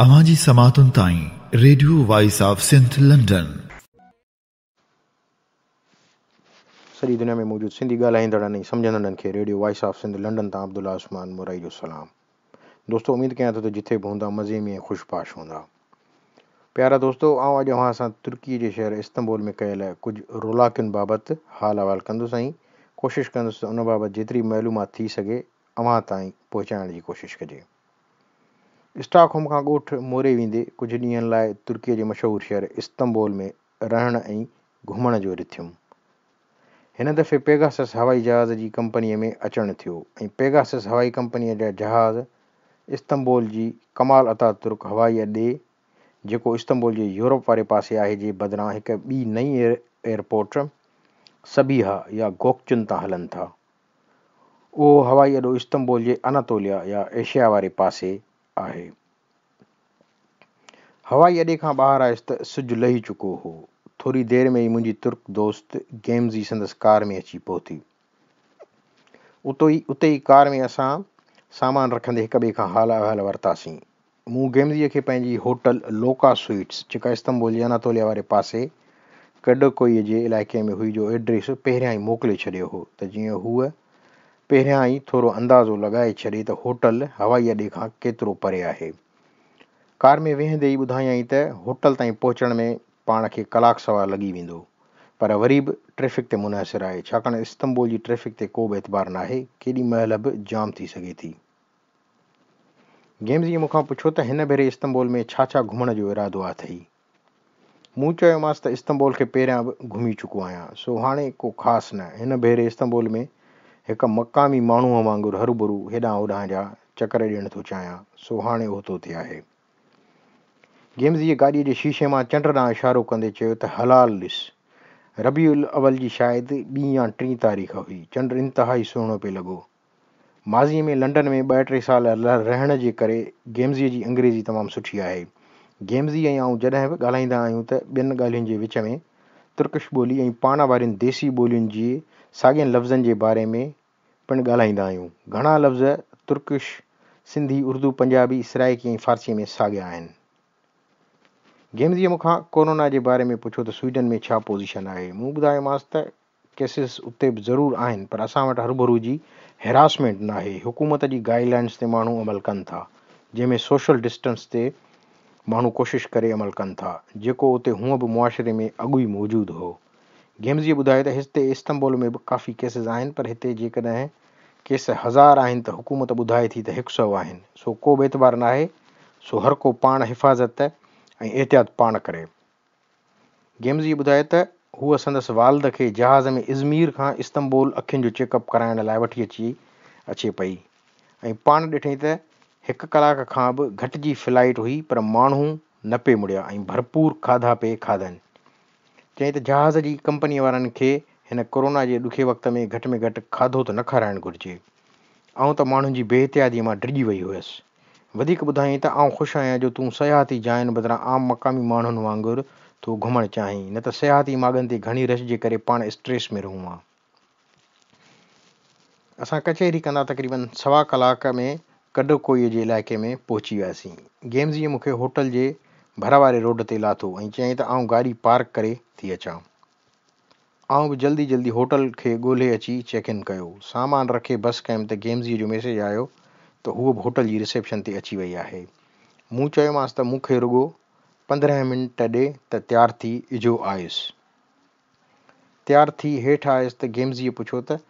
समातुनि त सॼी दुनिया में मौजूदु सिंधी ॻाल्हाईंदड़नि ऐं सम्झंदड़नि खे radio voice of Sindh London तां अब्दुल आसमान मुराई जो सलाम दोस्तो उमेदु कयां थो त जिथे बि हूंदा में ऐं ख़ुशिपाश हूंदा प्यारा दोस्तो आउं अॼु अव्हां सां तुर्की जे शहर इस्तंबोल में कयल कुझु रोलाकियुनि बाबति हाल अहवालु कंदुसि कोशिशि कंदुसि त उन बाबति जेतिरी महलूमात थी सघे अव्हां ताईं पहुचाइण जी कोशिशि कजे स्टॉकहोम खां ॻोठु मोरे वेंदे कुझु ॾींहनि लाइ तुर्कीअ जे मशहूरु शहर इस्तंबोल में रहण ऐं घुमण जो रिथियुमि हिन दफ़े पेगासस हवाई जहाज़ जी कंपनीअ में अचणु थियो ऐं पेगासस हवाई कंपनीअ जा जहाज़ इस्तंबोल जी कमाल अता तुर्क हवाई अॾे जेको इस्तंबोल जे यूरोप वारे पासे आहे जे बदिरां हिकु ॿी नई एयर एयरपोर्ट सबीहा या गोकचुन तां हलनि था उहो हवाई अॾो इस्तंबोल जे अनातोलिया या एशिया वारे पासे आहे हवाई अॾे खां ॿाहिरि आयुसि त सिजु लही चुको हो थोरी देरि में ई मुंहिंजी तुर्क दोस्त गेमज़ी संदसि कार में अची पहुती उतो ई उते ई कार में असां सामान रखंदे हिक ॿिए खां हाल अहल वरितासीं मूं गेमज़ीअ खे पंहिंजी होटल लोका स्वीट्स जेका जे अनातोलिया वारे पासे कॾकोईअ जे इलाइक़े में हुई जो एड्रेस पहिरियां ई मोकिले छॾियो हो त जीअं हूअ पहिरियां ई थोरो अंदाज़ो लॻाए छॾे त होटल हवाई अॾे खां केतिरो परे आहे कार में वेहंदे ई ॿुधायई त होटल ताईं पहुचण में पाण खे कलाकु सवा लॻी वेंदो पर वरी बि ट्रैफ़िक ते मुनसरु आहे छाकाणि इस्तंबोल जी ट्रैफ़िक ते को बि एतबार न आहे केॾी महिल बि जाम थी सघे थी गेम्स जी मूंखां पुछो त हिन भेरे इस्तंबोल में छा छा घुमण जो इरादो आहे अथई मूं चयोमांसि त इस्तंबोल खे पहिरियां बि घुमी चुको आहियां सो हाणे को ख़ासि न हिन भेरे इस्तंबोल में हिकु मक़ामी माण्हूअ वांगुरु हरुभरू हेॾां होॾां जा चकर ॾियणु थो चाहियां सो हाणे ओतो थिए आहे गेम्स जी गाॾीअ जे शीशे मां चंड ॾांहुं इशारो कंदे चयो त हलाल ॾिस रबी उल अवल जी शायदि ॿी या टीं तारीख़ हुई चंड इंतिहाई सुहिणो पियो लॻो माज़ीअ में लंडन में ॿ टे साल रहण जे करे गेम्ज़ीअ जी अंग्रेज़ी तमामु सुठी आहे गेम्ज़ी ऐं आऊं जॾहिं बि ॻाल्हाईंदा आहियूं त ॿियनि ॻाल्हियुनि जे विच में तुर्कश ॿोली ऐं पाण वारियुनि देसी ॿोलियुनि जी साॻियनि लफ़्ज़नि जे बारे में पिणु ॻाल्हाईंदा आहियूं घणा लफ़्ज़ तुर्किश सिंधी उर्दू पंजाबी इसराइकी ऐं फारसीअ में साॻिया आहिनि गेमज़ीअ मूंखां कोरोना जे बारे में पुछो त स्वीडन में छा पोज़ीशन आहे मूं ॿुधायोमांसि त केसिस उते बि ज़रूरु आहिनि पर असां वटि हर भरू जी हैरासमेंट न आहे हुकूमत जी गाइडलाइंस ते माण्हू अमल कनि था जंहिंमें सोशल डिस्टेंस ते माण्हू कोशिशि करे अमल कनि था जेको उते हूअं बि मुआशिरे में अॻु ई मौजूदु हो गेम्स जी ॿुधाए त हिते इस्तंबोल में बि काफ़ी केसिस आहिनि पर हिते जेकॾहिं केस हज़ार आहिनि त हुकूमत ॿुधाए थी त हिकु सौ आहिनि सो को बि एतबार न आहे सो हर को पाण हिफ़ाज़त ऐं एहतियात पाण करे गेम्स जी ॿुधाए त हूअ संदसि वालद खे जहाज़ में इज़मीर खां इस्तंबोल अखियुनि जो चेकअप कराइण लाइ वठी अची अचे पई ऐं पाण ॾिठईं त हिकु कलाक खां बि घटिजी फ्लाइट हुई पर माण्हू न पिए मुड़िया ऐं भरपूर खाधा पिए खाधनि चई त जहाज़ जी कंपनी वारनि खे हिन कोरोना जे ॾुखे वक़्त में घटि में घटि खाधो त न खाराइणु घुरिजे ऐं त माण्हुनि जी बेतियादी मां डिॼी वई हुयसि वधीक ॿुधाईं त आउं ख़ुशि आहियां जो तूं सयाहती जाइनि बदिरां आम मक़ामी माण्हुनि वांगुरु तूं घुमणु चाहीं न त सयाहती माॻनि ते घणी रश जे करे पाण स्ट्रेस में रहूं आहे असां कचहरी कंदा तक़रीबन सवा कलाक में कॾकोईअ जे इलाइक़े में पहुची वियासीं गेम्स जी मूंखे होटल जे भर वारे रोड ते लाथो ऐं चयईं त आउं गाॾी पार्क करे थी अचां आऊं बि जल्दी जल्दी होटल खे ॻोल्हे अची चेक इन कयो सामान रखे बस कयमि त गेम्ज़ीअ जो मैसेज आयो त उहा बि होटल जी रिसेप्शन ते अची वई आहे मूं चयोमांसि त मूंखे रुॻो पंद्रहं मिंट ॾे त तयारु थी इजो आयुसि तयारु थी हेठि आयुसि त गेम्ज़ीअ पुछो त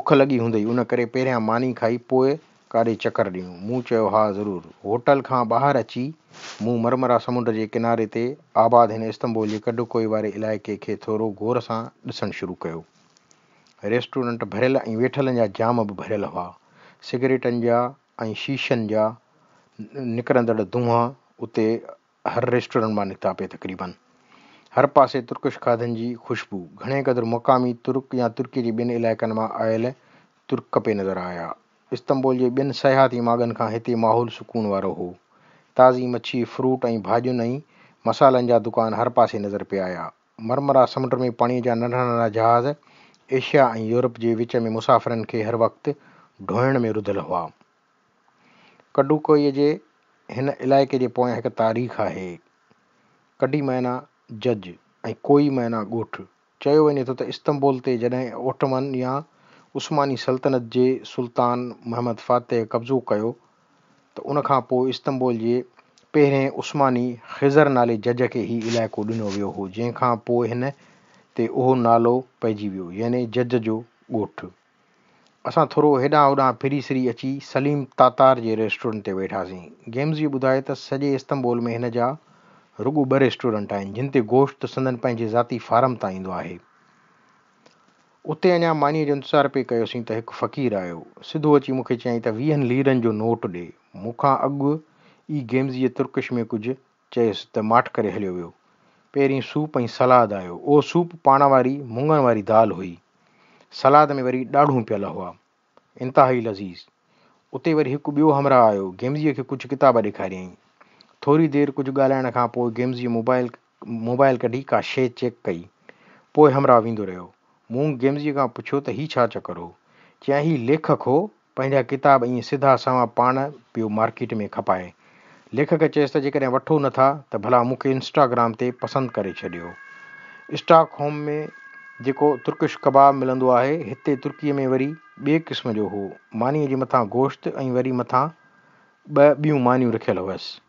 बुख लॻी हूंदई उन करे पहिरियां मानी खाई पोइ काॾे चकर ॾियूं मूं चयो हा ज़रूरु होटल खां ॿाहिरि अची मूं मरमरा समुंड जे किनारे ते आबाद हिन इस्तंबोल जे कॾुको वारे इलाइक़े खे थोरो गौर सां ॾिसणु शुरू कयो रेस्टोरेंट भरियल ऐं वेठलनि जा जाम बि भरियल हुआ सिगरेटनि जा ऐं शीशनि जा निकिरंदड़ धूंहं उते हर रेस्टोरेंट मां निकिता पिया तक़रीबनि हर पासे तुर्कश खाधनि जी ख़ुशबू घणे क़दुरु मक़ामी तुर्क या तुर्की जे ॿियनि इलाइक़नि मां आयल तुर्क पे नज़र आया इस्तंबोल जे ॿियनि सयाहती माॻनि खां हिते माहौल सुकून वारो हो ताज़ी मच्छी फ्रूट ऐं भाॼियुनि ऐं मसालनि जा दुकान हर पासे नज़र पिया आया मरमरा समुंड में पाणीअ जा नंढा नंढा जहाज़ एशिया ऐं यूरोप जे विच में मुसाफ़िरनि खे हर वक़्तु ढोइण में रुधल हुआ कडुकोईअ जे हिन इलाइक़े जे पोयां हिकु तारीख़ आहे कॾी महिना जज ऐं कोई महिना ॻोठु चयो वञे थो त इस्तंबोल ते जॾहिं ओठमनि या उस्मानी सल्तनत जे सुल्तान मोहम्मद फातह कब्ज़ो कयो त उनखां पोइ इस्तंबोल जे पहिरें उस्मानी ख़िज़र नाले जज खे ई इलाइक़ो ॾिनो वियो हो जंहिंखां पोइ हिन ते उहो नालो पइजी वियो यानी जज जो ॻोठु असां थोरो हेॾां होॾां फिरी सिरी अची सलीम तातार जे रेस्टोरेंट ते वेठासीं गेम्स जी ॿुधाए त सॼे इस्तंबोल में हिन जा रुॻो ॿ रेस्टोरेंट आहिनि जिन ते गोश्त संदन पंहिंजे ज़ाती फारम तां ईंदो आहे उते अञा मानीअ जो इंतज़ारु पई कयोसीं त हिकु फ़क़ीर आयो सिधो अची मूंखे चयई त वीहनि लीरनि जो नोट ॾे मूंखां अॻु ई गेम्स जी तुर्कश में कुझु चयुसि त माठ करे हलियो वियो पहिरीं सूप ऐं सलाद आयो उहो सूप पाण वारी मुङनि वारी दाल हुई सलाद में वरी ॾाढूं पियल हुआ इंतिहा ई लज़ीज़ उते वरी हिकु ॿियो हमराह आयो गेम्ज़ीअ खे कुझु किताब ॾेखारियईं थोरी देरि कुझु ॻाल्हाइण खां पोइ गेम्ज़ीअ मोबाइल मोबाइल कढी का शइ चेक कई पोइ हमराह वेंदो रहियो मूं गेमज़ीअ खां पुछियो त हीउ छा चकर हो चयां हीउ लेखक हो पंहिंजा किताब ईअं सिधा सवा पाण पियो मार्केट में खपाए लेखक चयसि त जेकॾहिं वठो नथा त भला मूंखे इंस्टाग्राम ते पसंदि करे छॾियो स्टॉक होम में जेको तुर्कश कबाब मिलंदो आहे हिते तुर्कीअ में वरी ॿिए क़िस्म जो हो मानीअ जे मथां गोश्त ऐं वरी मथां ॿ ॿियूं मानियूं रखियल हुअसि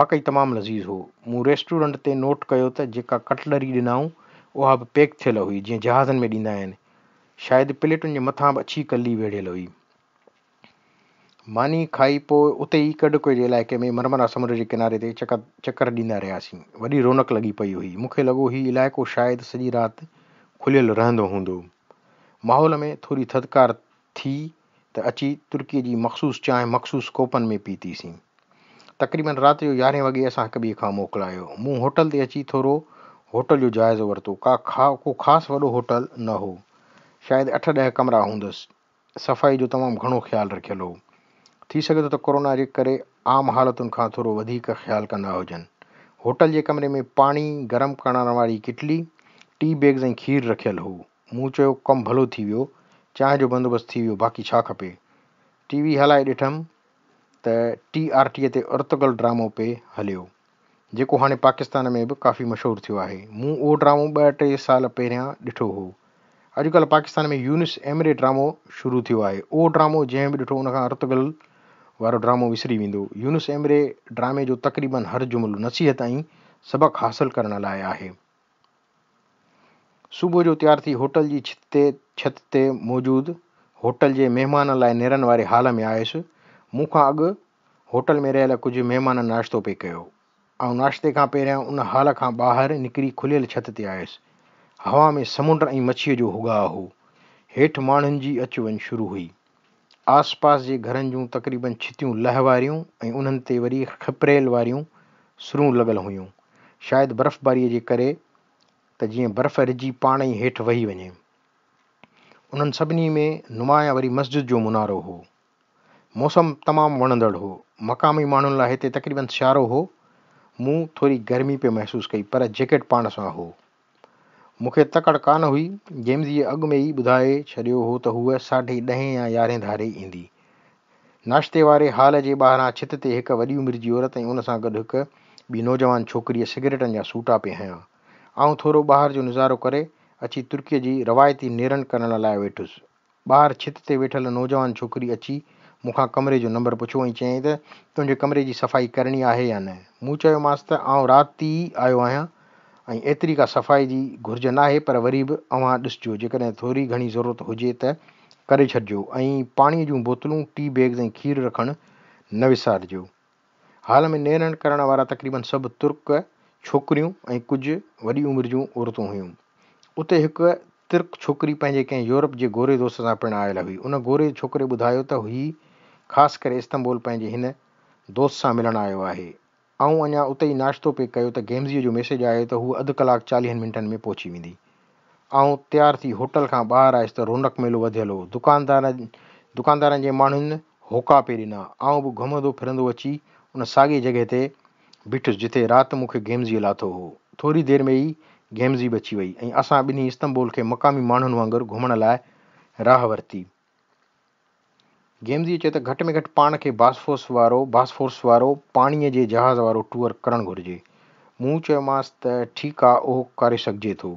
वाक़ई तमामु लज़ीज़ हो मूं रेस्टोरेंट ते नोट कयो त जेका कटलरी ॾिनऊं उहा बि पैक थियल हुई जीअं जहाज़नि में ॾींदा आहिनि शायदि प्लेटुनि जे मथां बि अछी कली वेढ़ियल हुई मानी खाई पोइ उते ई कड़कुए जे इलाइक़े में मरमरा समुंड जे किनारे ते चकर चकर ॾींदा रहियासीं वॾी रौनक लॻी पई हुई मूंखे लॻो हीउ इलाइक़ो शायदि सॼी राति खुलियल रहंदो हूंदो माहौल में थोरी थधिकार थी त अची तुर्कीअ जी मखसूस चांहि मखसूस कोपनि में पीतीसीं तक़रीबन राति जो यारहें वॻे असां हिकु ॿिए खां मोकिलायो मूं होटल ते अची थोरो होटल जो जाइज़ो वरितो का खा को ख़ासि वॾो होटल न हो शायदि अठ ॾह कमिरा हूंदसि सफ़ाई जो तमामु घणो ख़्यालु रखियलु हो थी सघे थो त कोरोना जे करे आम हालतुनि खां थोरो वधीक ख़्यालु कंदा हुजनि होटल जे कमरे में पाणी गरम करण वारी किटली टी बैग्स ऐं खीर रखियलु हो मूं चयो कमु भलो थी वियो चांहि जो बंदोबस्तु थी वियो बाक़ी छा खपे टी वी हलाए ॾिठमि त टी आर टीअ ते उरतुगल ड्रामो पिए हलियो जेको हाणे पाकिस्तान में बि काफ़ी मशहूरु थियो आहे मूं उहो ड्रामो ॿ टे साल पहिरियां ॾिठो हो अॼुकल्ह पाकिस्तान में यूनिस एमरे ड्रामो शुरू थियो आहे उहो ड्रामो जंहिं बि ॾिठो उनखां अर्तगल वारो ड्रामो विसरी वेंदो यूनिस एमरे ड्रामे जो तक़रीबन हर जुमिलो नसीहत ऐं सबक़ु हासिलु करण लाइ आहे सुबुह जो तयारु थी होटल जी छित ते छित ते मौजूदु होटल जे महिमान लाइ नेरनि वारे हाल में आयुसि मूंखां अॻु होटल में रहियल कुझु महिमान नाश्तो पिए कयो ऐं नाश्ते खां पहिरियां उन हाल खां ॿाहिरि निकिरी खुलियल छति ते आयुसि हवा में समुंड ऐं मच्छीअ जो उगा हो हेठि माण्हुनि जी अचु वञु शुरू हुई आस पास जे घरनि जूं तक़रीबन छितियूं लह वारियूं ऐं उन्हनि ते वरी खिपरेल वारियूं सुरूं लॻल हुयूं शायदि बर्फ़बारीअ जे करे त जीअं बर्फ़ रिझी पाण ई हेठि वही वञे उन्हनि सभिनी में नुमाया वरी मस्जिद जो मुनारो हो मौसमु तमामु वणंदड़ हो मक़ामी माण्हुनि लाइ हिते तक़रीबन सियारो हो मूं थोरी गर्मी पियो महसूसु कई पर जेकेट पाण सां हो मूंखे तकड़ि कान हुई जेम्स जे अॻु में ई ॿुधाए छॾियो हो त हूअ साढे ॾहें या यारहें धारे ईंदी नाश्ते वारे हाल जे ॿाहिरां छित ते हिकु वॾी उमिरि जी औरत ऐं उन सां गॾु हिकु ॿी नौजवान छोकिरीअ सिगरेटनि जा सूटा पिए हयां ऐं थोरो ॿाहिरि जो नज़ारो करे अची तुर्कीअ जी रवायती नेरनि करण लाइ वेठुसि ॿाहिरि छित ते वेठल नौजवान छोकिरी अची मूंखां कमरे जो नंबर पुछो ऐं चयईं त तुंहिंजे कमरे जी सफ़ाई करणी आहे या न मूं चयोमांसि त आउं राति ई आयो आहियां ऐं एतिरी का सफ़ाई जी घुर्ज न आहे पर वरी बि अव्हां ॾिसिजो जेकॾहिं थोरी घणी ज़रूरत हुजे त करे छॾिजो ऐं पाणीअ जूं बोतलूं टी बैग्स ऐं खीरु रखणु न विसारिजो हाल में नेरण करण वारा तक़रीबन सभु तुर्क छोकिरियूं ऐं कुझु वॾी उमिरि जूं औरतूं हुयूं उते हिकु तिर्क छोकिरी पंहिंजे कंहिं यूरोप जे गोरे दोस्त सां पिणु आयल हुई उन गोरे छोकिरे ॿुधायो त ही ख़ासि करे इस्तंबोल पंहिंजे हिन दोस्त सां मिलण आयो आहे ऐं अञा उते ई नाश्तो पे कयो त गेम्ज़ीअ जो मैसेज आहे त हू अधु कलाकु चालीहनि मिंटनि में पहुची वेंदी ऐं तयारु थी होटल खां ॿाहिरि आयुसि त रौनक मेलो वधियलु हो दुकानदारनि दुकानदारनि जे माण्हुनि होका पे ॾिना ऐं बि घुमंदो फिरंदो अची उन साॻी जॻह ते बीठुसि जिते राति मूंखे गेम्ज़ीअ लाथो हो थोरी देरि में ई गेम्ज़ी बची वई ऐं असां ॿिन्ही इस्तंबोल खे मक़ामी माण्हुनि वांगुरु घुमण लाइ राह वरिती गेम जी चए त घटि में घटि पाण खे बासफोर्स वारो बासफोर्स वारो पाणीअ जे जहाज़ वारो टूअर करणु घुरिजे मूं चयोमांसि त ठीकु आहे उहो करे सघिजे थो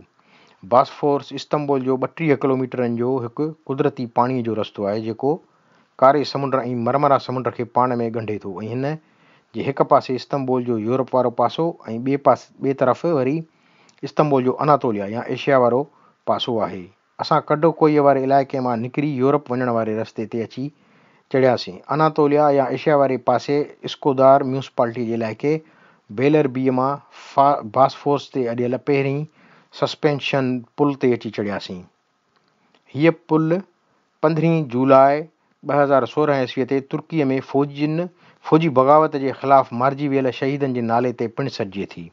बासफोर्स इस्तंबोल जो ॿटीह किलोमीटरनि जो हिकु क़ुदिरती पाणीअ जो रस्तो आहे जेको कारे समुंड ऐं मरमरा समुंड खे पाण में ॻंढे थो ऐं हिन जे हिकु पासे इस्तंबॉल जो यूरोप वारो पासो ऐं ॿिए पासे ॿिए तरफ़ वरी इस्तंबॉल जो अनातोलिया या एशिया वारो पासो आहे असां कॾो कोई वारे इलाइक़े मां निकिरी यूरोप वञण वारे रस्ते ते अची चढ़ियासीं अनातोलिया या एशिया वारे पासे इस्कोदार म्यूसिपालिटी जे इलाइक़े बेलर बेलरबीअ मां फा बासफोर्स ते अॾियल पहिरीं सस्पेंशन पुल ते अची चढ़ियासीं हीअ पुल पंद्रहीं जुलाई ॿ हज़ार सोरहं ईस्वीअ ते तुर्कीअ में फ़ौजियुनि फ़ौजी बग़ावत जे ख़िलाफ़ु मारिजी वियल शहीदनि जे नाले ते पिणु सॾिजे थी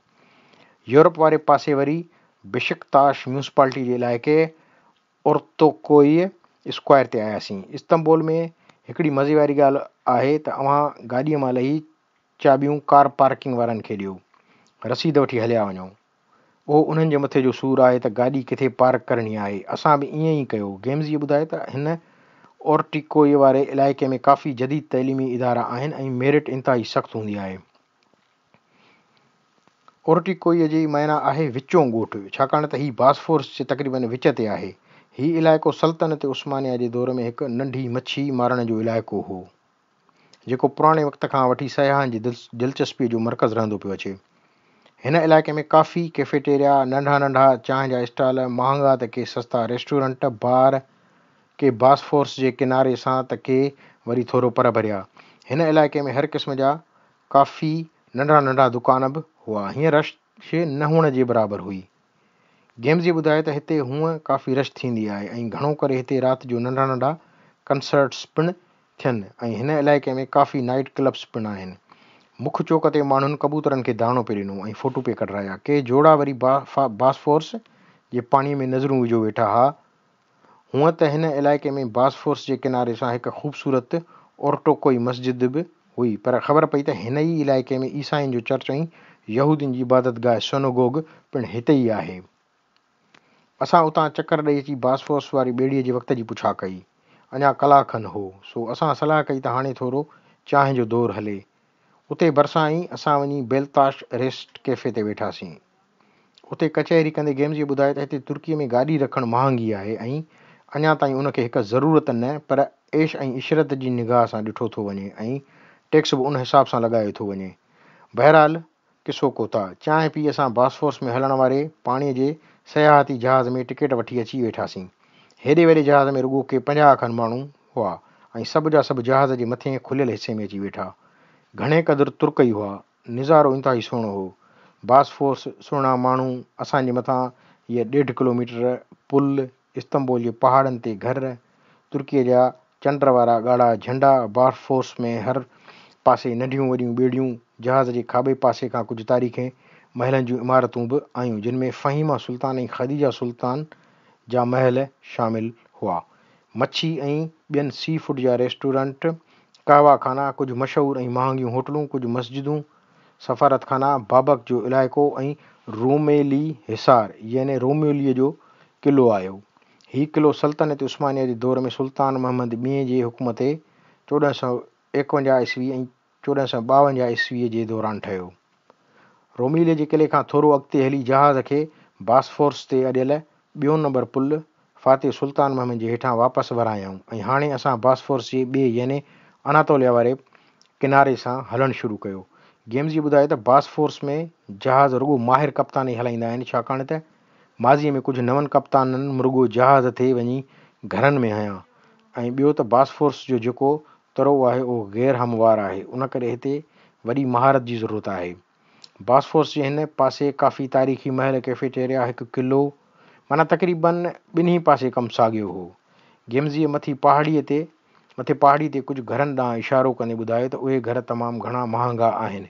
यूरोप वारे पासे वरी बिशकताश म्यूनसिपालिटी जे इलाइक़े उरतोकोई स्क्वायर ते आयासीं इस्तंबोल में हिकिड़ी मज़े वारी ॻाल्हि आहे त अव्हां गाॾीअ मां लही चाबियूं कार पार्किंग वारनि खे ॾियो रसीद वठी हलिया वञो उहो उन्हनि जे मथे जो सूरु आहे त गाॾी किथे पार्क करणी आहे असां बि ईअं ई कयो गेम्स इहो ॿुधाए त हिन ओरटिकोई वारे इलाइक़े में काफ़ी जदीद तइलीमी इदारा आहिनि ऐं मेरिट इंतिहाई सख़्तु हूंदी आहे ओरटिको जी महिना आहे विचो ॻोठु छाकाणि त हीउ बासफोर्स जे तक़रीबन विच ते आहे हीउ इलाइक़ो सल्तनत उस्मानिया जे दौर में हिकु नंढी मछी मारण जो इलाइक़ो हो जेको पुराणे वक़्त खां वठी सयाहनि जी दिल दिलचस्पीअ जो मर्कज़ु रहंदो पियो अचे हिन इलाइक़े में काफ़ी कैफेटेरिया नंढा नंढा चांहि जा स्टॉल महांगा त के सस्ता रेस्टोरेंट बार के बासफोर्स जे किनारे सां त के वरी थोरो पर भरिया हिन इलाइक़े में हर क़िस्म जा काफ़ी नंढा नंढा दुकान बि हुआ हीअं रश न हुअण जे बराबरि हुई गेम्स जी ॿुधाए त हिते हूअं काफ़ी रश थींदी आहे ऐं घणो करे हिते राति जो नंढा नंढा कंसर्ट्स पिणु थियनि ऐं हिन इलाइक़े में काफ़ी नाइट क्लब्स पिणु आहिनि मुख्य चौक ते माण्हुनि कबूतरनि खे दाणो पियो ॾिनो ऐं फ़ोटू पे कढाया के जोड़ा वरी बा बासफोर्स जे पाणीअ में नज़रूं विझो वेठा हुआ हूअं त हिन इलाइक़े में बासफोर्स जे किनारे सां हिकु ख़ूबसूरत ओरटोको ई मस्जिद बि हुई पर ख़बर पई त हिन ई इलाइक़े में ईसाइनि जो चर्च ऐं यहूदियुनि जी इबादत गाह सोनोगोग पिणु हिते ई आहे असां उतां चकर ॾेई अची बासफ़ोस वारी ॿेड़ीअ जे वक़्त जी पुछा कई अञा कलाकु खनि हो सो असां सलाह कई त हाणे थोरो चांहि जो दौरु हले उते भरिसां ई असां वञी बेलताश रेस्ट कैफे ते वेठासीं उते कचहरी कंदे गेम्स जी ॿुधाए त हिते तुर्कीअ में गाॾी रखणु महांगी आहे ऐं अञा ताईं उनखे हिकु ज़रूरत न पर ऐश ऐं इशरत जी निगाह सां ॾिठो थो वञे ऐं टैक्स बि उन हिसाब सां लॻायो थो वञे बहिरहालु किसो कोता चांहि पी असां बासफॉस में हलण वारे पाणीअ जे सयाहती जहाज़ में टिकट वठी अची वेठासीं हेॾे वेॾे जहाज़ में रुॻो के पंजाह खनि माण्हू हुआ ऐं सभु जा सभु जहाज़ जे मथे खुलियल हिसे में अची वेठा घणे क़दुरु तुर्क ई हुआ निज़ारो इनता ई सुहिणो हो बार्सोस सुहिणा माण्हू असांजे मथां इहे ॾेढ किलोमीटर पुल इस्तंबोल जे पहाड़नि ते घर तुर्कीअ जा चंड वारा ॻाढ़ा झंडा बारफोर्स में हर पासे नंढियूं वॾियूं ॿेड़ियूं जहाज़ जे खाॿे पासे खां कुझु तारीख़ें महलनि जूं इमारतूं बि आहियूं जिन में फ़हीमा सुल्तान ऐं ख़दीजा सुल्तान जा महल शामिलु हुआ मच्छी ऐं ॿियनि सी फूड जा रेस्टोरेंट खाना कुझु मशहूरु ऐं महांगियूं होटलूं कुझु मस्जिदूं सफ़ारतखाना बाबक जो इलाइक़ो ऐं रोमेली हिसार यानी रोमेलीअ जो क़िलो आयो हीउ किलो सल्तनत उस्मानिया जे दौर में सुल्तान मोहम्मद ॿिए जे हुकुम ते चोॾहं सौ एकवंजाह ईस्वी ऐं चोॾहं सौ ॿावंजाह ईस्वीअ जे दौरान ठहियो रोमीले जे किले खां थोरो अॻिते हली जहाज़ खे बासफोर्स ते अॾियल ॿियो नंबर पुल फ़ाते सुल्तान महमद जे हेठां वापसि वरायऊं ऐं हाणे असां बासफोर्स जे ॿिए याने अनातोलिया वारे किनारे सां हलणु शुरू कयो गेम्स जी ॿुधाए त बासफोर्स में जहाज़ रुगो माहिर कप्तान ई हलाईंदा आहिनि छाकाणि त माज़ीअ में कुझु नवनि कप्ताननि मुरुगो जहाज़ ते वञी घरनि में आहियां ऐं ॿियो त बासफोर्स जो जेको तरो आहे उहो ग़ैर हमवार आहे उन करे हिते वॾी महारत जी ज़रूरत आहे बासफोर्स जे हिन पासे काफ़ी तारीख़ी महल कैफेटेरिया हिकु किलो माना तक़रीबनि ॿिन्ही पासे कमु साॻियो हो गेमज़ीअ मथी पहाड़ीअ ते मथे पहाड़ी ते कुझु घरनि तव्हां इशारो कंदे ॿुधायो त उहे घर तमामु घणा महांगा आहिनि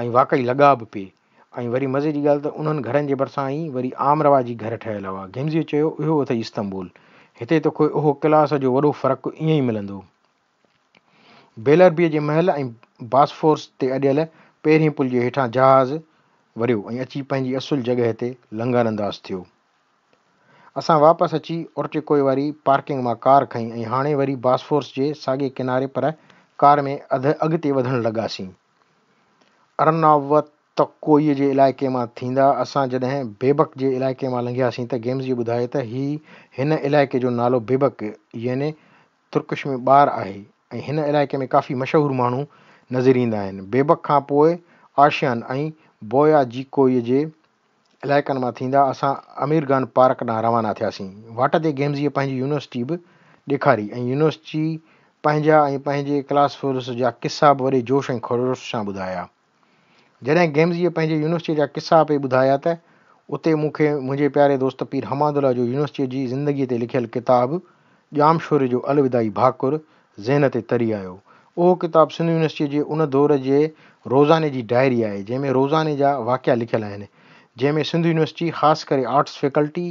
ऐं वाक़ई लॻा बि पे ऐं वरी मज़े जी ॻाल्हि त उन्हनि घरनि जे भरिसां ई वरी आम रवाजी घर ठहियलु हुआ गेमज़ीअ चयो इहो अथई इस्तंबूल हिते तो को उहो क्लास जो वॾो फ़र्क़ु ईअं ई मिलंदो बेलरबीअ जे महल ऐं बासफोर्स ते अॼियल पहिरीं पुल जे हेठां जहाज़ वरियो ऐं अची पंहिंजी असुल जॻह ते लंगर अंदाज़ थियो असां वापसि अची औरत कोई वारी पार्किंग मां कार खईं ऐं हाणे वरी बासफोर्स जे साॻे किनारे पर कार में अध अॻिते वधणु लॻासीं अरनावत कोईअ जे इलाइक़े मां थींदा असां जॾहिं बेबक जे इलाइक़े मां लंघियासीं त गेम्स जी ॿुधायो त हीउ हिन इलाइक़े जो नालो बेबक याने तुर्कश में ॿारु आहे ऐं हिन इलाइक़े में काफ़ी मशहूरु माण्हू नज़र ईंदा आहिनि बेबक खां पोइ आशियान ऐं बोया जीकोईअ जे इलाइक़नि मां थींदा असां अमीर गान पार्क ॾांहुं रवाना थियासीं वाट ते गेम्ज़ीअ पंहिंजी यूनिवर्सिटी बि ॾेखारी ऐं यूनिवर्सिटी पंहिंजा ऐं पंहिंजे क्लास फोर्स जा क़िसा बि वरी जोश ऐं खरोश सां ॿुधाया जॾहिं गेम्ज़ीअ पंहिंजे यूनिवर्सिटीअ जा क़िसा पई ॿुधाया त उते मूंखे मुंहिंजे प्यारे दोस्त पीर हमादुला जो यूनिवर्सिटीअ जी ज़िंदगीअ ते लिखियलु किताबु जाम शोर जो अलविदाई भाकुर ज़हन ते तरी आयो उहो किताबु सिंधी यूनिवर्सिटीअ जे उन दौर जे रोज़ाने जी डायरी आहे जंहिंमें रोज़ाने जा वाकिया लिखियल आहिनि जंहिंमें सिंधी यूनिवर्सिटी ख़ासि करे आर्ट्स फैकल्टी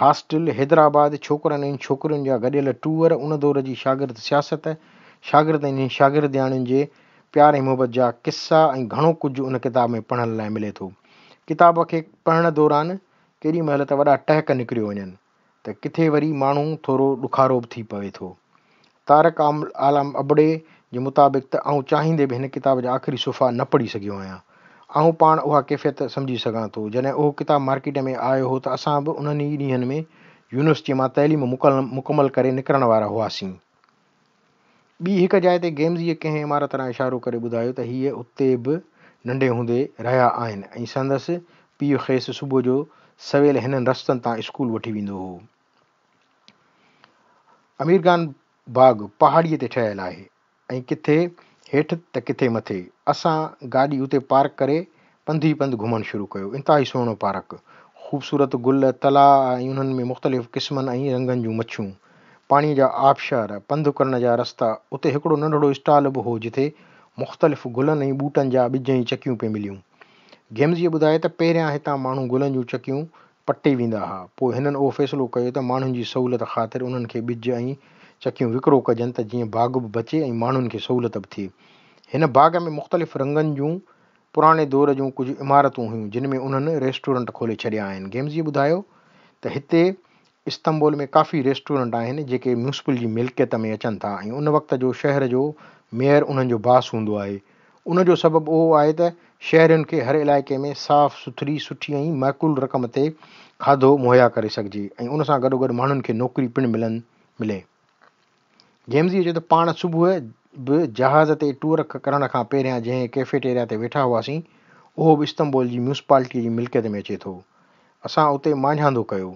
हॉस्टल हैदराबाद छोकिरनि ऐं छोकिरियुनि जा गॾियल टूअर उन दौर जी शागिर्द सियासत शागिर्द आहिनि शागिर्दियाणियुनि जे प्यार ऐं मुहबत जा क़िसा ऐं घणो कुझु उन किताब में पढ़ण लाइ मिले थो किताब खे पढ़ण दौरान केॾी महिल त वॾा टहक निकिरी वञनि त किथे वरी माण्हू थोरो ॾुखारो बि थी पवे थो तारक आम आलम अबड़े जे मुताबिक़ त आऊं चाहींदे बि हिन किताब जा आख़िरी सुफ़ा न पढ़ी सघियो आहियां ऐं पाण उहा कैफ़ियत सम्झी सघां थो जॾहिं उहो किताबु मार्केट में आयो हो त असां बि उन्हनि ई ॾींहनि में यूनिवर्सिटीअ मां तइलीम मुकल मुकमल करे निकिरण वारा हुआसीं ॿी हिकु जाइ ते गेम्स जी कंहिं इमारत रां इशारो करे ॿुधायो त हीअ उते बि नंढे हूंदे रहिया आहिनि ऐं संदसि पीउ ख़ेसि सुबुह जो सवेल हिननि रस्तनि तां स्कूल वठी वेंदो हो अमीरगान बाग पहाड़ीअ ते ठहियलु आहे ऐं किथे हेठि त किथे मथे असां गाॾी उते पार्क करे पंधु ई पंधु घुमणु शुरू कयो इनता ई सुहिणो पार्क ख़ूबसूरत गुल तला ऐं उन्हनि में मुख़्तलिफ़ क़िस्मनि ऐं रंगनि जूं मच्छियूं पाणीअ जा आबशार पंधु करण जा रस्ता उते हिकिड़ो नंढिड़ो स्टॉल बि हो जिथे मुख़्तलिफ़ गुलनि ऐं ॿूटनि जा ॿिज ऐं चकियूं पेई मिलियूं गेम्स इहे ॿुधाए त पहिरियां हितां माण्हू गुलनि जूं चकियूं पटे वेंदा हुआ पोइ हिननि उहो फ़ैसिलो कयो त माण्हुनि जी सहूलियत ख़ातिर उन्हनि खे ॿिज ऐं चकियूं विकिरो कजनि त जीअं बाग बि बचे ऐं माण्हुनि खे सहूलियत बि थिए हिन बाग में मुख़्तलिफ़ रंगनि जूं पुराणे दौर जूं कुझु इमारतूं हुयूं जिन में उन्हनि रेस्टोरेंट खोले छॾिया आहिनि गेम्स जी ॿुधायो त हिते इस्तंबोल में काफ़ी रेस्टोरेंट आहिनि जेके म्यूनसिपल जी मिल्कियत में अचनि था ऐं उन वक़्त जो शहर जो मेयर उन्हनि जो बास हूंदो आहे उन जो सबबु उहो आहे त शहरनि खे हर इलाइक़े में साफ़ु सुथरी सुठी ऐं मैकुल रक़म ते खाधो मुहैया करे सघिजे ऐं उन उनसां गॾोगॾु माण्हुनि खे नौकिरी पिणु मिलनि मिले गेम्ज़ीअ चयो त पाण सुबुह बि जहाज़ ते टूर करण खां पहिरियां जंहिं कैफेटेरिया ते वेठा हुआसीं उहो बि इस्तंबोल जी मुंसिपाल्टीअ जी मिल्कियत में अचे थो असां उते मांझांदो कयो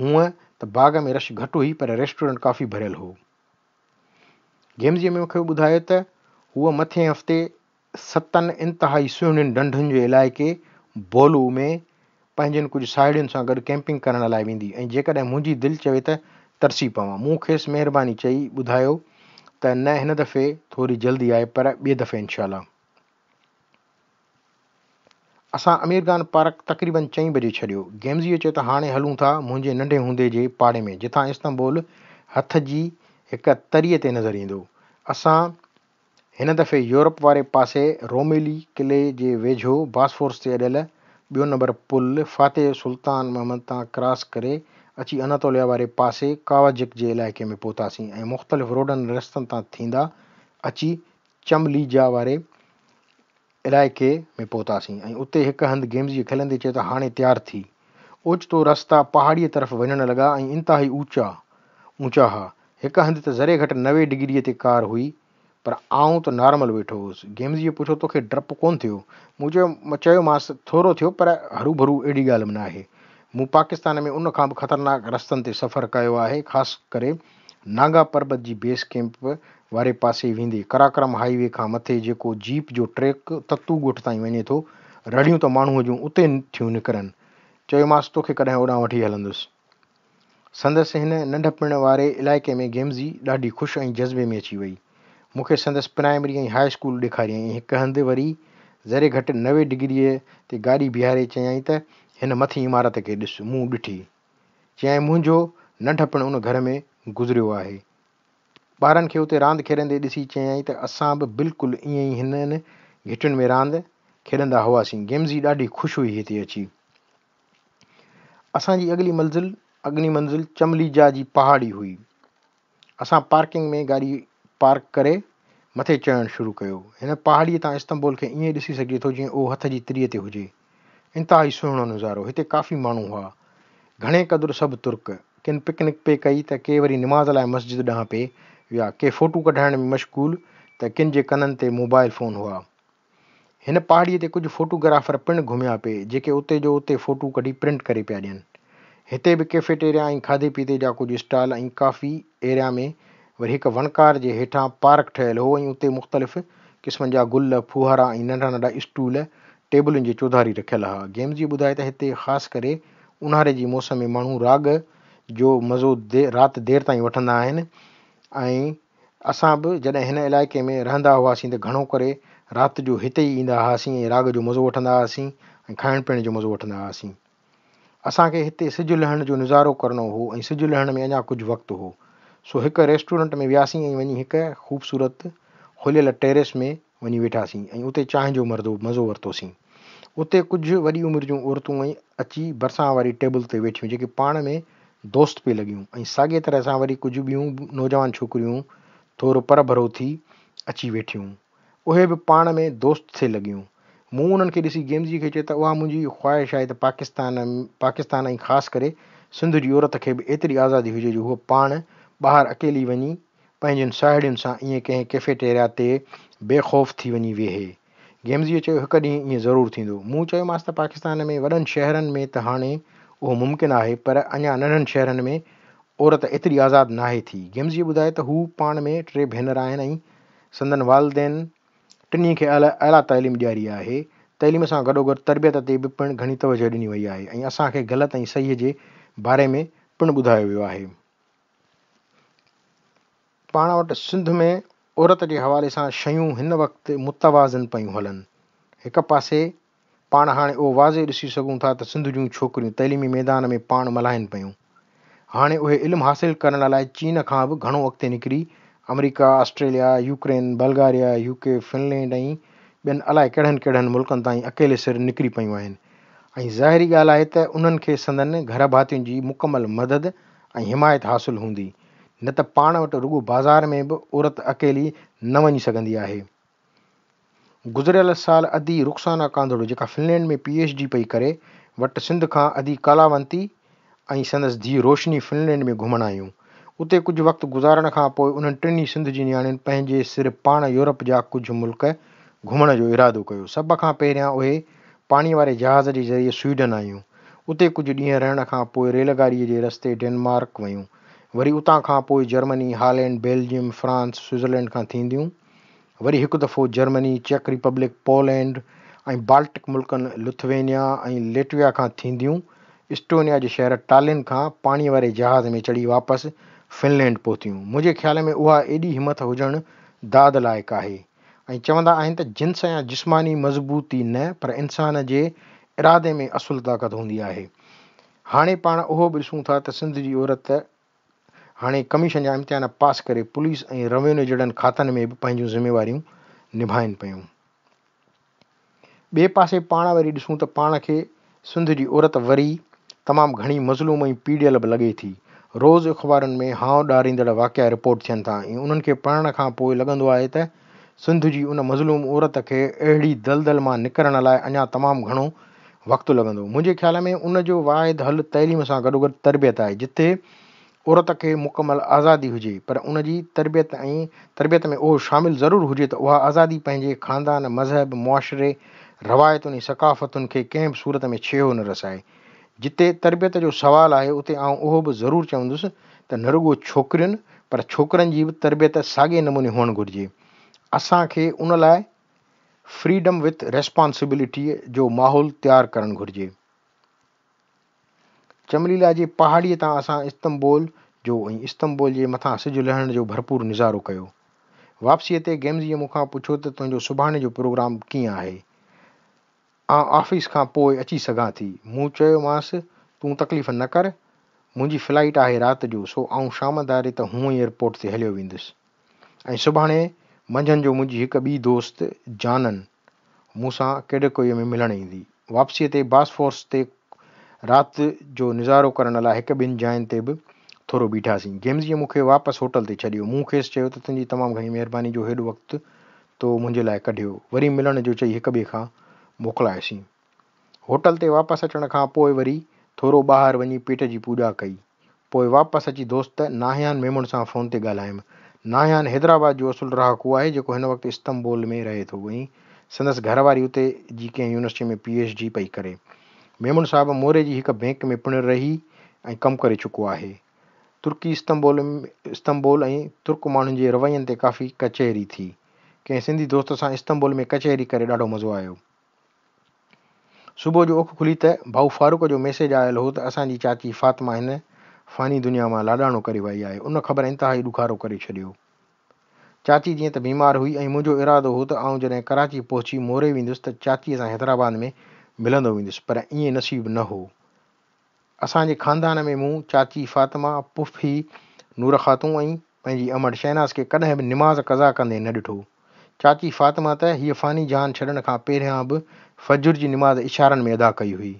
हूअं त बाग में रश घटि हुई पर रेस्टोरेंट काफ़ी भरियलु हो गेमज़ीअ में मूंखे ॿुधायो त हूअ मथे हफ़्ते सतनि इंतिहाई सुहिणियुनि ढंढनि जे इलाइक़े बोलू में पंहिंजनि कुझु साहेड़ियुनि सां गॾु कैंपिंग करण लाइ वेंदी ऐं जेकॾहिं मुंहिंजी दिलि चवे त तरसी पवां मूं खेसि महिरबानी चई ॿुधायो त न हिन दफ़े थोरी जल्दी आहे पर ॿिए दफ़े इनशाला असां आमिर गान पार्क तकरीबन चईं बजे छॾियो गेम्ज़ीअ चयो त हाणे हलूं था मुंहिंजे नंढे हूंदे जे पाड़े में जिथां इस्तांबुल हथ जी हिकु तरीअ ते नज़र ईंदो असां हिन दफ़े यूरोप वारे पासे रोमेली क़िले जे वेझो बासफोर्स ते अॾियल ॿियो नंबर पुल फ़ातेह सुल्तान मोहम्मद तां क्रॉस करे अची अनातोलिया वारे पासे कावाजिक जे इलाइक़े में पहुतासीं ऐं मुख़्तलिफ़ रोडनि रस्तनि तां थींदा अची चमलीजा वारे इलाइक़े में पहुतासीं ऐं उते हिकु हंधि गेम्ज़ीअ खेलंदी चयो त हाणे तयारु थी ओचितो रस्ता पहाड़ीअ तरफ़ वञण लॻा ऐं इंतिहाई ऊचा ऊचा हुआ हिकु हंधि त ज़रे घटि नवे डिग्रीअ ते कार हुई पर आऊं त नॉर्मल वेठो हुउसि गेम्ज़ीअ पुछो तोखे डपु कोन थियो मूं मुंहिंजो चयोमांसि थोरो थियो पर हरू भरू अहिड़ी ॻाल्हि बि न आहे मूं पाकिस्तान में उन खां बि ख़तरनाक रस्तनि ते सफ़र कयो आहे ख़ासि करे नागा पर्बत जी बेस कैम्प वारे पासे वेंदे कराक्रम हाईवे खां मथे जेको जीप जो ट्रेक तत्तू ॻोठ ताईं वञे थो रड़ियूं त माण्हूअ जूं उते थियूं निकिरनि चयोमांसि तोखे कॾहिं होॾां वठी हलंदुसि संदसि हिन नंढपिणु वारे इलाइक़े में गेम्ज़ी ॾाढी ख़ुशि ऐं जज़्बे में अची वई मूंखे संदसि प्राइमरी ऐं हाई स्कूल ॾेखारियईं हिकु हंधि वरी ज़रे घटि नवे डिग्रीअ ते गाॾी बीहारे चयई त हिन मथी इमारत खे ॾिस मूं ॾिठी चयाईं मुंहिंजो नंढपण उन घर में गुज़रियो आहे ॿारनि खे उते रांदि खेॾंदे ॾिसी चयाईं त असां बि बिल्कुलु ईअं ई हिननि घिटियुनि में रांदि खेॾंदा हुआसीं गेम्स जी ॾाढी ख़ुशि हुई हिते अची असांजी अॻिली मंज़िल अग्नि मंज़िल चमलीजा जी पहाड़ी हुई असां पार्किंग में गाॾी पार्क करे मथे चढ़णु शुरू कयो हिन पहाड़ीअ तां इस्तंबोल खे ईअं ॾिसी सघे थो जीअं उहो हथ जी त्रीअ ते हुजे इनता ई सुहिणो नज़ारो हिते काफ़ी माण्हू हुआ घणे क़दुरु सभु तुर्क किन पिकनिक पे कई त के वरी निमाज़ लाइ मस्जिद ॾह पे विया के फ़ोटू कढाइण में मशगूल त किन जे कननि ते मोबाइल फ़ोन हुआ हिन पहाड़ीअ ते कुझु फ़ोटोग्राफ़र पिण घुमिया पे जेके उते जो उते फ़ोटू कढी प्रिंट करे पिया ॾियनि हिते बि कैफेटेरिया ऐं खाधे पीते जा कुझु स्टॉल ऐं काफ़ी एरिया में वरी हिकु वनकार जे हेठां पार्क ठहियलु हो ऐं उते मुख़्तलिफ़ क़िस्मनि जा गुल फुहारा ऐं नंढा नंढा स्टूल टेबलुनि जी चौधारी रखियल हुआ गेम्स जी ॿुधाए त हिते ख़ासि करे ऊन्हारे जी मौसम में माण्हू राग जो मज़ो दे राति देरि ताईं वठंदा आहिनि ऐं असां बि जॾहिं हिन इलाइक़े में रहंदा हुआसीं त घणो करे राति जो हिते ई ईंदा हुआसीं ऐं राग जो मज़ो वठंदा हुआसीं ऐं खाइण पीअण जो मज़ो वठंदा हुआसीं असांखे हिते सिजु लहण जो नज़ारो करिणो हो ऐं सिजु लहण में अञा कुझु वक़्तु हो सो हिकु रेस्टोरेंट में वियासीं ऐं वञी हिकु ख़ूबसूरत खुलियल टेरेस में वञी वेठासीं ऐं उते चांहि जो मरदो मज़ो वरितोसीं उते कुझु वॾी उमिरि जूं औरतूं ऐं अची भरिसां वारी टेबल ते वेठियूं जेके पाण में दोस्त पई लॻियूं ऐं साॻे तरह सां वरी कुझु ॿियूं नौजवान छोकिरियूं थोरो पर भरो थी अची वेठियूं उहे बि पाण में दोस्त थिए लॻियूं मूं उन्हनि खे ॾिसी गेम्जी खे चयो त उहा मुंहिंजी ख़्वाहिश आहे त पाकिस्तान पाकिस्तान ऐं ख़ासि करे सिंध जी औरत खे बि एतिरी आज़ादी हुजे जो उहो पाण ॿाहिरि अकेली वञी पंहिंजनि साहेड़ियुनि सां ईअं कंहिं कैफेटेरिया ते बेखौफ़ थी वञी वेहे गेम्ज़ीअ चयो हिकु ॾींहुं ईअं ज़रूरु थींदो मूं चयोमांसि त पाकिस्तान में वॾनि शहरनि में त हाणे उहो मुमकिन आहे पर अञा नंढनि शहरनि में औरत एतिरी आज़ादु नाहे थी गेमज़ीअ ॿुधाए त हू पाण में टे भेनर आहिनि ऐं संदन वालदेन टिनी खे अल अला तइलीम ॾियारी आहे तइलीम सां गॾोगॾु तरबियत ते बि पिणु घणी तवजो ॾिनी वई आहे ऐं असांखे ग़लति ऐं सही जे बारे में पिणु ॿुधायो वियो आहे पाण वटि सिंध में औरत जे हवाले सां शयूं हिन वक़्तु मुतवाज़न पियूं हलनि हिकु पासे पाण हाणे उहो वाज़े ॾिसी सघूं था त सिंध जूं छोकिरियूं तइलीमी मैदान में पाण मल्हाइनि पियूं हाणे उहे इल्मु हासिलु करण लाइ चीन खां बि घणो अॻिते निकिरी America Australia Ukraine Bulgaria UK Finland ऐं ॿियनि अलाए कहिड़नि कहिड़नि मुल्कनि ताईं अकेले सिर निकिरी पियूं आहिनि ऐं ज़ाहिरी ॻाल्हि आहे त उन्हनि खे संदनि घर भातियुनि जी मुकमल मदद ऐं हिमायत हासिलु हूंदी न त पाण वटि रुगो बाज़ारि में बि औरत अकेली न वञी सघंदी आहे गुज़िरियल साल अदी रुखसाना कांदड़ो जेका फिनलैंड में पी एच डी पई करे वटि सिंध खां अदी कालावंती ऐं संदसि धीउ रोशनी फिनलैंड में घुमणु आहियूं उते कुझु वक़्तु गुज़ारण खां पोइ उन्हनि टिनि सिंध जी नियाणियुनि पंहिंजे सिर पाण यूरोप जा कुझु मुल्क घुमण जो इरादो कयो सभ खां पहिरियां उहे पाणी वारे जहाज़ जे ज़रिए स्वीडन आहियूं उते कुझु ॾींहं रहण खां पोइ रेलगाड़ीअ जे रस्ते डेनमार्क वियूं वरी उतां खां पोइ Germany Holland Belgium France Switzerland खां थींदियूं वरी हिकु दफ़ो जर्मनी चेक रिपब्लिक पोलैंड ऐं बाल्टिक मुल्कनि लिथवेनिया ऐं लेटविया खां थींदियूं इस्टोनिया जे शहर टालिन खां पाणीअ वारे जहाज़ में चढ़ी वापसि फिनलैंड पहुतियूं मुंहिंजे ख़्याल में उहा एॾी हिमत हुजणु दाद लाइक़ु आहे ऐं चवंदा आहिनि त जिन्स या जिस्मानी मज़बूती न पर इंसान जे इरादे में असुल ताक़त हूंदी आहे हाणे पाण उहो बि ॾिसूं था त सिंध जी औरत हाणे कमीशन जा इम्तिहान पास करे पुलिस ऐं रेवेन्यू जहिड़नि खातनि में बि पंहिंजूं ज़िमेवारियूं निभाइनि पियूं ॿिए पासे पाण वरी ॾिसूं त पाण खे सिंध जी औरत वरी तमामु घणी मज़लूम ऐं पीड़ियल बि लॻे थी रोज़ अख़बारनि में हाव ॾारींदड़ वाकिया रिपोर्ट थियनि था ऐं उन्हनि खे पढ़ण खां पोइ लॻंदो आहे त सिंध जी उन मज़लूम औरत खे अहिड़ी दलदल मां निकिरण लाइ अञा तमामु घणो वक़्तु लॻंदो मुंहिंजे ख़्याल में उनजो वाहिद हल तइलीम सां गॾोगॾु तरबियत आहे जिते औरत खे मुकमल आज़ादी हुजे पर उन जी तरबियत ऐं तरबियत में उहो शामिलु ज़रूरु हुजे त उहा आज़ादी पंहिंजे ख़ानदान मज़हब मुआशरे रवायतुनि ऐं सकाफ़तुनि खे कंहिं बि सूरत में छेयो न रसाए जिते तरबियत जो सुवालु आहे उते आउं उहो बि ज़रूरु चवंदुसि त न रुगो छोकिरियुनि पर छोकिरनि जी बि तरबियत साॻे नमूने हुअणु घुरिजे असांखे उन लाइ फ्रीडम विथ रेस्प्पोंसिबिलिटीअ जो माहौल तयारु करणु घुरिजे चमलीला जे पहाड़ीअ तां असां इस्तंबोल जो ऐं इस्तंबोल जे मथां सिजु लहण जो भरपूर नज़ारो कयो वापसीअ ते गेम्ज़ीअ मूंखां पुछियो त तुंहिंजो सुभाणे जो प्रोग्राम कीअं आहे आउं ऑफिस खां पोइ अची सघां थी मूं चयोमांसि तूं तकलीफ़ न कर मुंहिंजी फ्लाइट आहे राति जो सो आऊं शाम धारे त हूअं ई एयरपोर्ट ते हलियो वेंदुसि ऐं सुभाणे मंझंदि जो मुंहिंजी हिकु ॿी दोस्त जानन मूंसां केॾे कोईअ में मिलणु ईंदी वापसीअ ते बास फोर्स ते राति जो निज़ारो करण लाइ हिकु ॿिनि जायनि ते बि थोरो बीठासीं गेम्सअ मूंखे वापसि होटल ते छॾियो मूं खेसि चयो त तुंहिंजी तमामु घणी महिरबानी जो हेॾो वक़्तु तो मुंहिंजे लाइ कढियो वरी मिलण जो चई हिक ॿिए खां मोकिलायोसीं होटल ते वापसि अचण खां पोइ वरी थोरो ॿाहिरि वञी पेट जी पूॼा कई पोइ वापसि अची दोस्त नायान मेमण सां फ़ोन ते ॻाल्हायमि नाहियान हैदराबाद जो असुलु रहाकू आहे जेको हिन वक़्तु इस्तंबोल में रहे थो ऐं संदसि घरवारी उते जी कंहिं यूनिवर्सिटी में पी एच डी पई करे मेमण साहिब मोरे जी हिकु बैंक में पिणु रही ऐं कमु करे चुको आहे तुर्की इस्तंबोल इस्तंबोल ऐं तुर्क माण्हुनि जे रवैयनि ते काफ़ी कचहरी थी कंहिं सिंधी दोस्त सां इस्तंबोल में कचहरी करे ॾाढो मज़ो आयो सुबुह जो उख खुली त भाऊ फारूक जो मैसेज आयल हो त असांजी चाची फातिमा हिन फानी दुनिया मां लाॾाणो करे वई आहे उन ख़बर इंतिहाई ॾुखारो करे छॾियो चाची जीअं त बीमार हुई ऐं मुंहिंजो इरादो हो त आउं जॾहिं कराची पहुची मोरे वेंदुसि त चाचीअ सां हैदराबाद में मिलंदो वेंदुसि पर ईअं नसीबु न हो असांजे ख़ानदान में मूं चाची फातिमा पुफी नूर नूरखातू ऐं पंहिंजी अमर शहनाज़ खे कॾहिं बि निमाज़ कज़ा कंदे न ॾिठो चाची फ़ातिमा त हीअ फ़ानी जान छॾण खां पहिरियां बि फजुर जी निमाज़ इशारनि में अदा कई हुई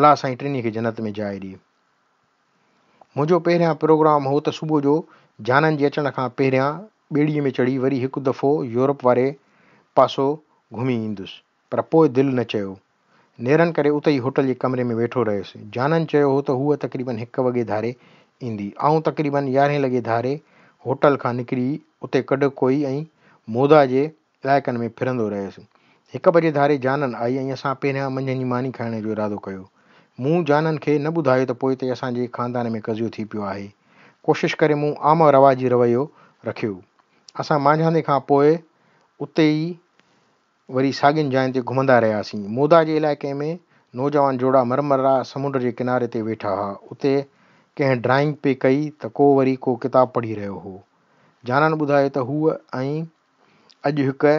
अलाह साईं टिनी खे जनत में ॾिए मुंहिंजो पहिरियां प्रोग्राम हो त सुबुह जो जाननि जे अचण खां पहिरियां ॿेड़ीअ में चढ़ी वरी हिकु दफ़ो यूरोप वारे पासो घुमी ईंदुसि पर पोइ दिलि न चयो नेरन करे उते ई होटल जे कमरे में वेठो रहियुसि जानन चयो हो त हूअ तक़रीबन हिकु वॻे धारे ईंदी ऐं तक़रीबन यारहें लॻे धारे होटल खां निकिरी उते कॾु कोई ऐं मोदा जे इलाइक़नि में फिरंदो रहियुसि हिकु बजे धारे जानन आई ऐं असां पहिरियां मंझंदि जी मानी खाइण जो इरादो कयो मूं जाननि खे न ॿुधायो त पोइ त असांजे ख़ानदान में कज़ियो थी पियो आहे कोशिशि करे मूं आम रवाजी रवैयो रखियो असां मांझंदे खां पोइ उते ई वरी साॻियुनि जाइनि ते घुमंदा रहियासीं मोदा जे इलाइक़े में नौजवान जोड़ा मरमरा समुंड जे किनारे ते वेठा हुआ उते कंहिं ड्राइंग पे कई त को वरी को किताबु पढ़ी रहियो हो जानन ॿुधायो त हूअ ऐं अॼु हिकु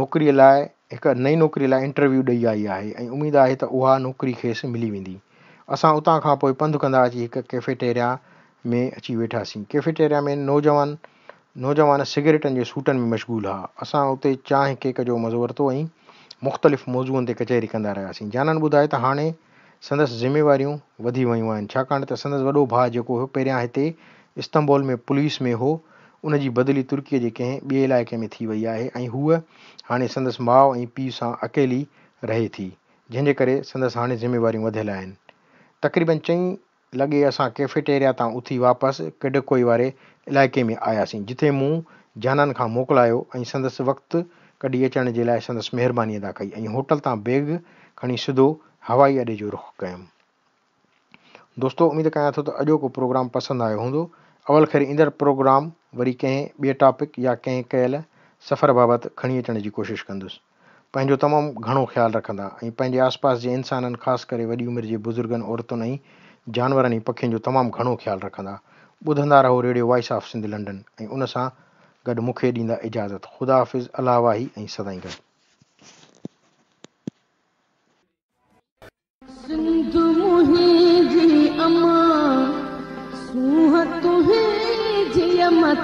नौकिरीअ लाइ हिकु नई नौकिरी लाइ इंटरव्यू ॾेई आई आहे ऐं उमेदु आहे त उहा नौकिरी खेसि मिली वेंदी असां उतां खां पोइ पंधु कंदा अची हिकु कैफेटेरिया में अची वेठासीं कैफेटेरिया में नौजवान नौजवान सिगरेटनि जे सूटनि में मशगूल हुआ असां उते चांहि केक जो मज़ो वरितो ऐं मुख़्तलिफ़ मौज़ूअ ते कचहरी कंदा रहियासीं जाननि ॿुधाए त हाणे संदसि ज़िम्मेवारियूं वधी वियूं आहिनि छाकाणि त संदसि वॾो भाउ जेको पहिरियां हिते इस्तंबोल में पुलिस में हो उन बदली तुर्कीअ जे कंहिं ॿिए इलाइक़े में थी वई आहे ऐं हूअ हाणे संदसि माउ ऐं पीउ सां अकेली रहे थी जंहिंजे करे संदसि हाणे वधियल आहिनि तक़रीबन चई लॻे असां कैफेटेरिया तां उथी वापसि किडकोई वारे इलाइक़े में आयासीं जिथे मूं जाननि खां मोकिलायो ऐं संदसि वक़्तु कढी अचण जे लाइ संदसि महिरबानी अदा कई ऐं होटल तां बैग खणी सिधो हवाई अॾे जो रुख कयुमि दोस्तो उमेदु कयां थो त अॼोको प्रोग्राम पसंदि आयो हूंदो अवल करे ईंदड़ प्रोग्राम वरी कंहिं ॿिए टॉपिक या कंहिं कयल सफ़र बाबति खणी अचण जी कोशिशि कंदुसि पंहिंजो तमामु घणो ख़्यालु रखंदा ऐं पंहिंजे आसपास जे इंसाननि ख़ासि करे वॾी उमिरि जे बुज़ुर्गनि औरतुनि ऐं जानवरनि ऐं पखियुनि जो तमामु घणो ख़्यालु रखंदा ॿुधंदा रहो Radio voice of Sindh London ऐं उन सां गॾु मूंखे ॾींदा इजाज़त ख़ुदा हाफ़िज़ अलाह वाही ऐं सदाई गॾु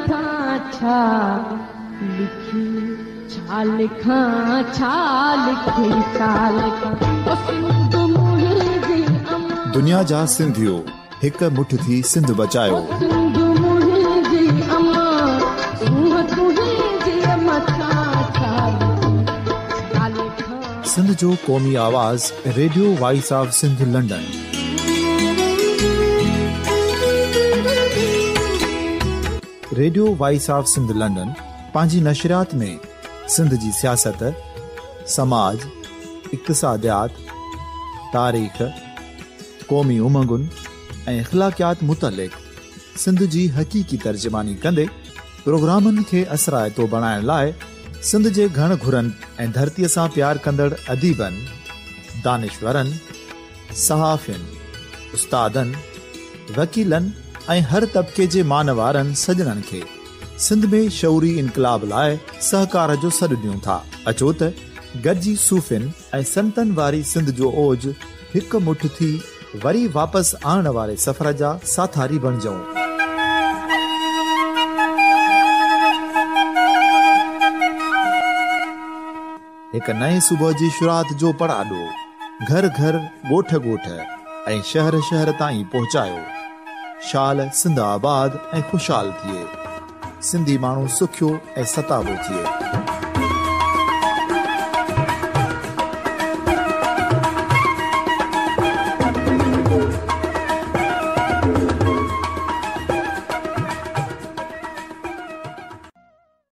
छा छा छा लिखां लिखां लिखी दुनिया जा सिंधियूं हिकु मुठि थी सिंध बचायो सिंध जो क़ौमी आवाज़ Radio voice of Sindh London पंहिंजी नशियात में सिंध जी सियासत समाज इक़सादात क़ौमी उमंगुनि ऐं इख़लाक़ियात मुतलिक़ सिंध जी हक़ीकी तर्जुमानी कंदे प्रोग्रामनि खे असराइतो बणाइण लाइ सिंध जे घण घुरनि ऐं धरतीअ सां प्यार कंदड़ अदीबनि दानेश्वरनि सहाफ़ियुनि उस्तादनि वकीलनि ऐं हर तबिके जे मान वारनि सजणनि खे सिंध में शौरी इनकलाब लाइ सहकार जो सॾु ॾियूं था अचो त गॾिजी सूफ़ियुनि ऐं संतनि वारी सिंध जो ओज हिकु मुठ थी वरी वापस आने वाले सफ़र जा साथारी बणजऊं एक नए सुबह जी शुरुआत जो पड़ा घर घरु गोठ ऐं शहर शहर ताईं पहुचायो शाल सिंधाबाद आबाद ख़ुशहाल थिए सिंधी मानू सुखियो ऐं सतावो थिए